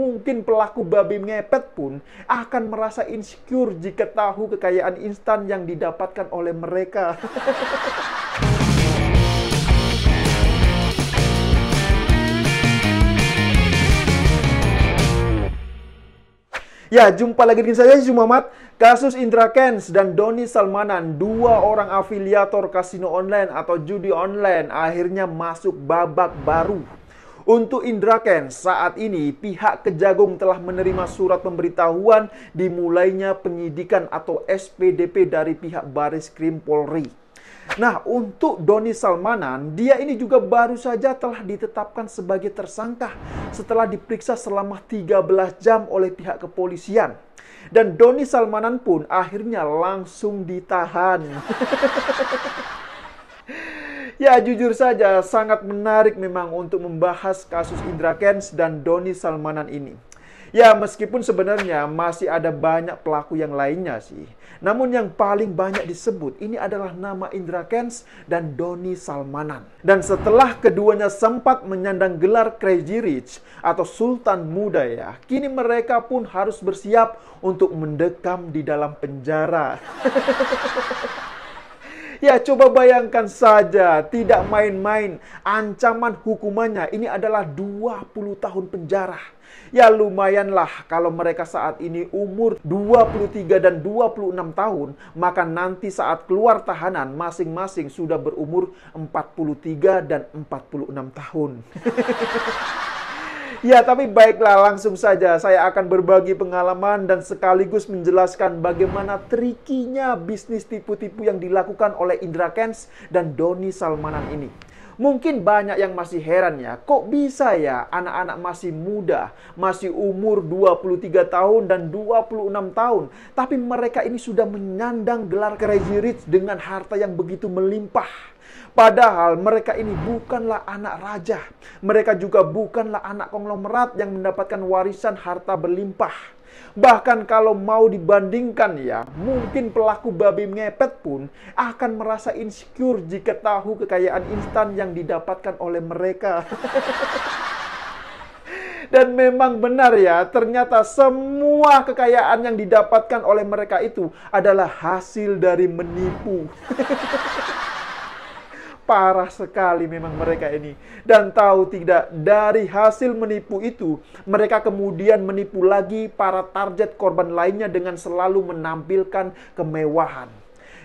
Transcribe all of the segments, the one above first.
mungkin pelaku babi ngepet pun akan merasa insecure jika tahu kekayaan instan yang didapatkan oleh mereka. Ya, jumpa lagi dengan saya Jumamat. Kasus Indra Kens dan Doni Salmanan, dua orang afiliator kasino online atau judi online akhirnya masuk babak baru. Untuk Indra Ken, saat ini pihak Kejagung telah menerima surat pemberitahuan dimulainya penyidikan atau SPDP dari pihak Baris Krim Polri. Nah, untuk Doni Salmanan, dia ini juga baru saja telah ditetapkan sebagai tersangka setelah diperiksa selama 13 jam oleh pihak kepolisian. Dan Doni Salmanan pun akhirnya langsung ditahan. Ya jujur saja sangat menarik memang untuk membahas kasus Indra Kens dan Doni Salmanan ini. Ya meskipun sebenarnya masih ada banyak pelaku yang lainnya sih. Namun yang paling banyak disebut ini adalah nama Indra Kens dan Doni Salmanan. Dan setelah keduanya sempat menyandang gelar Crazy Rich atau Sultan Muda ya, kini mereka pun harus bersiap untuk mendekam di dalam penjara. Ya coba bayangkan saja, tidak main-main. Ancaman hukumannya ini adalah 20 tahun penjara. Ya lumayanlah kalau mereka saat ini umur 23 dan 26 tahun, maka nanti saat keluar tahanan masing-masing sudah berumur 43 dan 46 tahun. Ya, tapi baiklah langsung saja saya akan berbagi pengalaman dan sekaligus menjelaskan bagaimana trikinya bisnis tipu-tipu yang dilakukan oleh Indra Kens dan Doni Salmanan ini. Mungkin banyak yang masih heran ya, kok bisa ya anak-anak masih muda, masih umur 23 tahun dan 26 tahun, tapi mereka ini sudah menyandang gelar crazy rich dengan harta yang begitu melimpah. Padahal mereka ini bukanlah anak raja. Mereka juga bukanlah anak konglomerat yang mendapatkan warisan harta berlimpah Bahkan kalau mau dibandingkan ya, mungkin pelaku babi ngepet pun akan merasa insecure jika tahu kekayaan instan yang didapatkan oleh mereka. Dan memang benar ya, ternyata semua kekayaan yang didapatkan oleh mereka itu adalah hasil dari menipu. Parah sekali memang mereka ini. Dan tahu tidak, dari hasil menipu itu, mereka kemudian menipu lagi para target korban lainnya dengan selalu menampilkan kemewahan.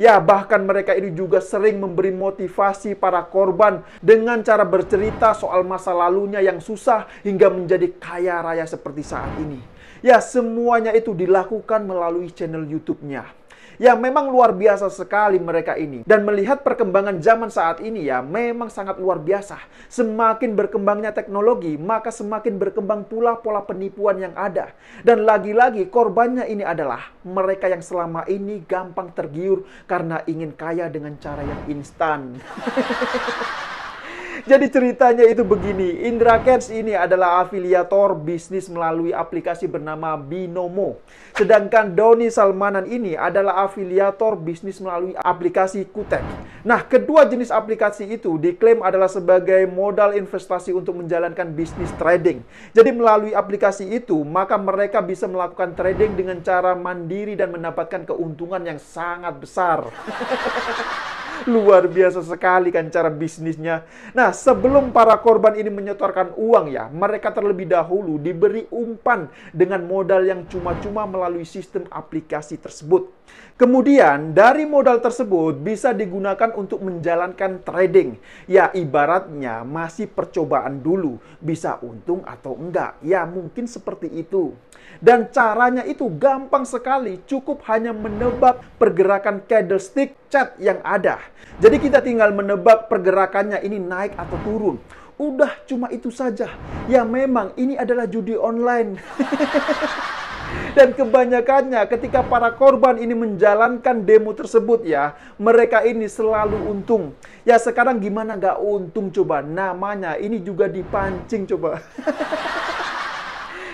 Ya, bahkan mereka ini juga sering memberi motivasi para korban dengan cara bercerita soal masa lalunya yang susah hingga menjadi kaya raya seperti saat ini. Ya, semuanya itu dilakukan melalui channel YouTube-nya yang memang luar biasa sekali mereka ini. Dan melihat perkembangan zaman saat ini ya, memang sangat luar biasa. Semakin berkembangnya teknologi, maka semakin berkembang pula pola penipuan yang ada. Dan lagi-lagi korbannya ini adalah mereka yang selama ini gampang tergiur karena ingin kaya dengan cara yang instan. Jadi ceritanya itu begini, Indra Cats ini adalah afiliator bisnis melalui aplikasi bernama Binomo. Sedangkan Doni Salmanan ini adalah afiliator bisnis melalui aplikasi Kutek. Nah, kedua jenis aplikasi itu diklaim adalah sebagai modal investasi untuk menjalankan bisnis trading. Jadi melalui aplikasi itu, maka mereka bisa melakukan trading dengan cara mandiri dan mendapatkan keuntungan yang sangat besar. Luar biasa sekali kan cara bisnisnya. Nah, sebelum para korban ini menyetorkan uang ya, mereka terlebih dahulu diberi umpan dengan modal yang cuma-cuma melalui sistem aplikasi tersebut. Kemudian, dari modal tersebut bisa digunakan untuk menjalankan trading. Ya, ibaratnya masih percobaan dulu, bisa untung atau enggak. Ya, mungkin seperti itu. Dan caranya itu gampang sekali, cukup hanya menebak pergerakan candlestick cat yang ada. Jadi kita tinggal menebak pergerakannya ini naik atau turun. Udah cuma itu saja. Ya memang ini adalah judi online. Dan kebanyakannya ketika para korban ini menjalankan demo tersebut ya, mereka ini selalu untung. Ya sekarang gimana gak untung coba? Namanya ini juga dipancing coba.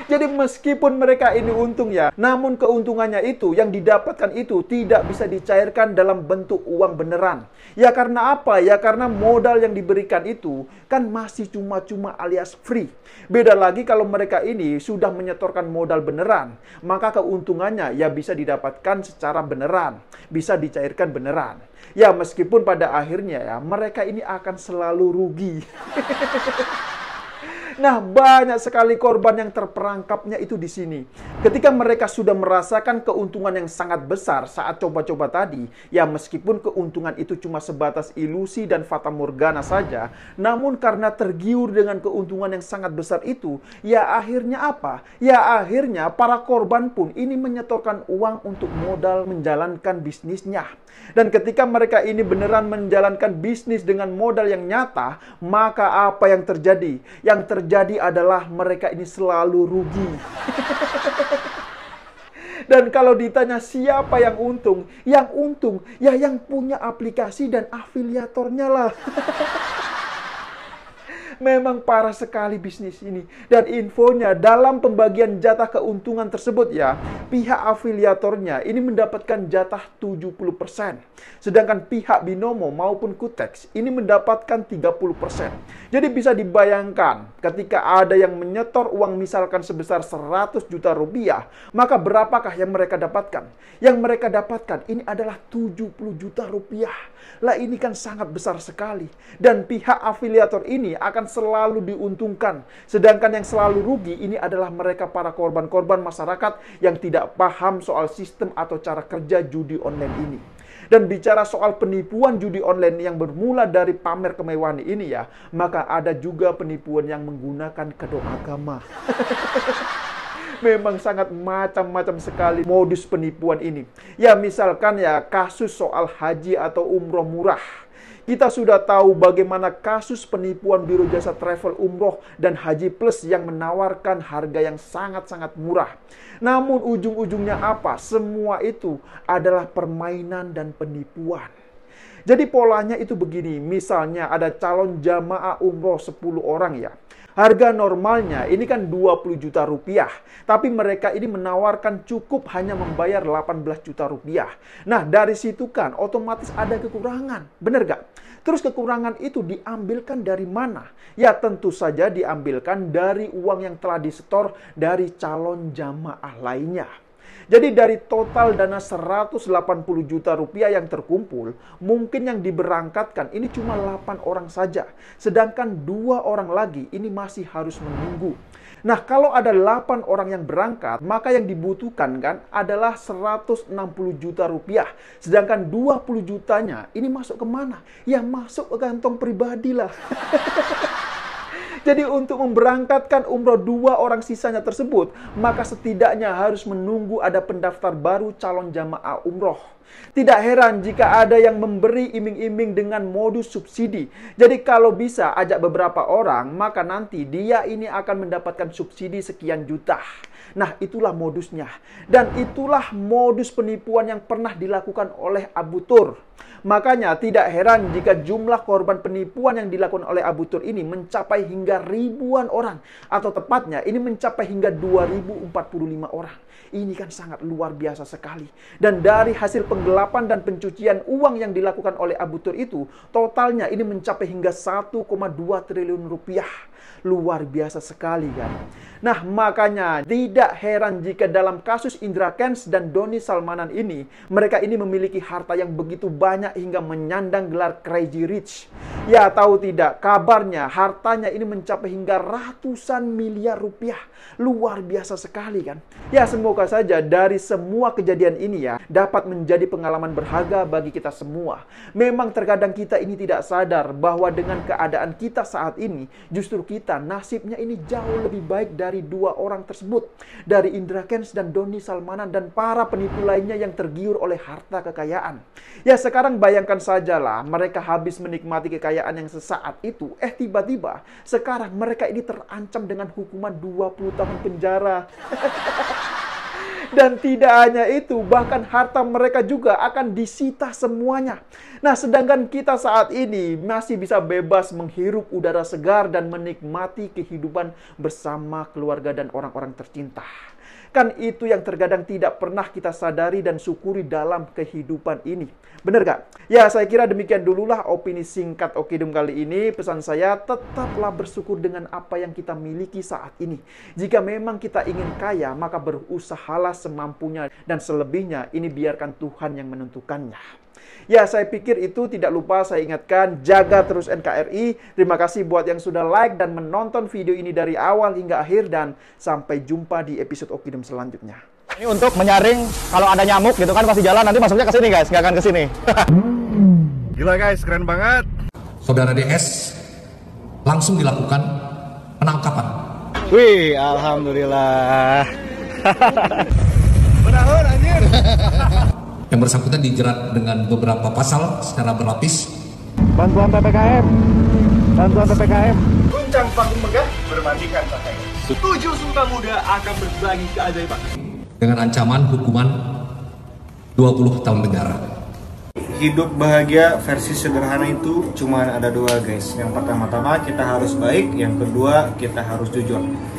Jadi meskipun mereka ini untung ya, namun keuntungannya itu yang didapatkan itu tidak bisa dicairkan dalam bentuk uang beneran. Ya karena apa? Ya karena modal yang diberikan itu kan masih cuma-cuma alias free. Beda lagi kalau mereka ini sudah menyetorkan modal beneran, maka keuntungannya ya bisa didapatkan secara beneran, bisa dicairkan beneran. Ya meskipun pada akhirnya ya mereka ini akan selalu rugi. Nah, banyak sekali korban yang terperangkapnya itu di sini. Ketika mereka sudah merasakan keuntungan yang sangat besar saat coba-coba tadi, ya meskipun keuntungan itu cuma sebatas ilusi dan fata morgana saja, namun karena tergiur dengan keuntungan yang sangat besar itu, ya akhirnya apa? Ya akhirnya para korban pun ini menyetorkan uang untuk modal menjalankan bisnisnya. Dan ketika mereka ini beneran menjalankan bisnis dengan modal yang nyata, maka apa yang terjadi? Yang terjadi adalah mereka ini selalu rugi. Dan kalau ditanya siapa yang untung, yang untung ya yang punya aplikasi dan afiliatornya lah. Memang parah sekali bisnis ini. Dan infonya dalam pembagian jatah keuntungan tersebut ya, pihak afiliatornya ini mendapatkan jatah 70%. Sedangkan pihak Binomo maupun Kutex ini mendapatkan 30%. Jadi bisa dibayangkan ketika ada yang menyetor uang misalkan sebesar 100 juta rupiah, maka berapakah yang mereka dapatkan? Yang mereka dapatkan ini adalah 70 juta rupiah. Lah ini kan sangat besar sekali. Dan pihak afiliator ini akan selalu diuntungkan. Sedangkan yang selalu rugi ini adalah mereka para korban-korban masyarakat yang tidak paham soal sistem atau cara kerja judi online ini. Dan bicara soal penipuan judi online yang bermula dari pamer kemewahan ini ya, maka ada juga penipuan yang menggunakan kedok agama. Memang sangat macam-macam sekali modus penipuan ini. Ya misalkan ya kasus soal haji atau umroh murah kita sudah tahu bagaimana kasus penipuan Biro Jasa Travel Umroh dan Haji Plus yang menawarkan harga yang sangat-sangat murah. Namun ujung-ujungnya apa? Semua itu adalah permainan dan penipuan. Jadi polanya itu begini, misalnya ada calon jamaah umroh 10 orang ya. Harga normalnya ini kan 20 juta rupiah, tapi mereka ini menawarkan cukup hanya membayar 18 juta rupiah. Nah, dari situ kan otomatis ada kekurangan, bener gak? Terus kekurangan itu diambilkan dari mana? Ya tentu saja diambilkan dari uang yang telah disetor dari calon jamaah lainnya. Jadi dari total dana 180 juta rupiah yang terkumpul, mungkin yang diberangkatkan ini cuma 8 orang saja. Sedangkan dua orang lagi ini masih harus menunggu. Nah, kalau ada 8 orang yang berangkat, maka yang dibutuhkan kan adalah 160 juta rupiah. Sedangkan 20 jutanya ini masuk kemana? Ya masuk ke kantong pribadi lah. Jadi untuk memberangkatkan umroh dua orang sisanya tersebut, maka setidaknya harus menunggu ada pendaftar baru calon jamaah umroh. Tidak heran jika ada yang memberi iming-iming dengan modus subsidi. Jadi kalau bisa ajak beberapa orang, maka nanti dia ini akan mendapatkan subsidi sekian juta. Nah, itulah modusnya. Dan itulah modus penipuan yang pernah dilakukan oleh Abu Tur. Makanya tidak heran jika jumlah korban penipuan yang dilakukan oleh Abu Tur ini mencapai hingga ribuan orang. Atau tepatnya ini mencapai hingga 2045 orang. Ini kan sangat luar biasa sekali. Dan dari hasil penggelapan dan pencucian uang yang dilakukan oleh Abu Tur itu, totalnya ini mencapai hingga 1,2 triliun rupiah. Luar biasa sekali kan. Nah makanya tidak heran jika dalam kasus Indra Kens dan Doni Salmanan ini, mereka ini memiliki harta yang begitu banyak hingga menyandang gelar Crazy Rich. Ya tahu tidak, kabarnya, hartanya ini mencapai hingga ratusan miliar rupiah. Luar biasa sekali kan? Ya semoga saja dari semua kejadian ini ya, dapat menjadi pengalaman berharga bagi kita semua. Memang terkadang kita ini tidak sadar bahwa dengan keadaan kita saat ini, justru kita nasibnya ini jauh lebih baik dari dua orang tersebut. Dari Indra Kens dan Doni Salmanan dan para penipu lainnya yang tergiur oleh harta kekayaan. Ya sekarang bayangkan sajalah mereka habis menikmati kekayaan kekayaan yang sesaat itu, eh tiba-tiba sekarang mereka ini terancam dengan hukuman 20 tahun penjara. Dan tidak hanya itu, bahkan harta mereka juga akan disita semuanya. Nah, sedangkan kita saat ini masih bisa bebas menghirup udara segar dan menikmati kehidupan bersama keluarga dan orang-orang tercinta. Bahkan itu yang terkadang tidak pernah kita sadari dan syukuri dalam kehidupan ini. Benar gak? Ya, saya kira demikian dululah opini singkat Okidum kali ini. Pesan saya, tetaplah bersyukur dengan apa yang kita miliki saat ini. Jika memang kita ingin kaya, maka berusahalah semampunya dan selebihnya. Ini biarkan Tuhan yang menentukannya. Ya, saya pikir itu tidak lupa saya ingatkan, jaga terus NKRI. Terima kasih buat yang sudah like dan menonton video ini dari awal hingga akhir dan sampai jumpa di episode Okidum selanjutnya. Ini untuk menyaring kalau ada nyamuk gitu kan pasti jalan nanti masuknya ke sini guys, nggak akan ke sini. Gila guys, keren banget. Saudara DS langsung dilakukan penangkapan. Wih, alhamdulillah. Benar, anjir. Yang bersangkutan dijerat dengan beberapa pasal secara berlapis. Bantuan PPKM. Bantuan PPKM. Guncang panggung megah bermandikan pakaian. Tujuh suka muda akan berbagi keajaiban. Dengan ancaman hukuman 20 tahun penjara. Hidup bahagia versi sederhana itu cuma ada dua guys. Yang pertama-tama kita harus baik, yang kedua kita harus jujur.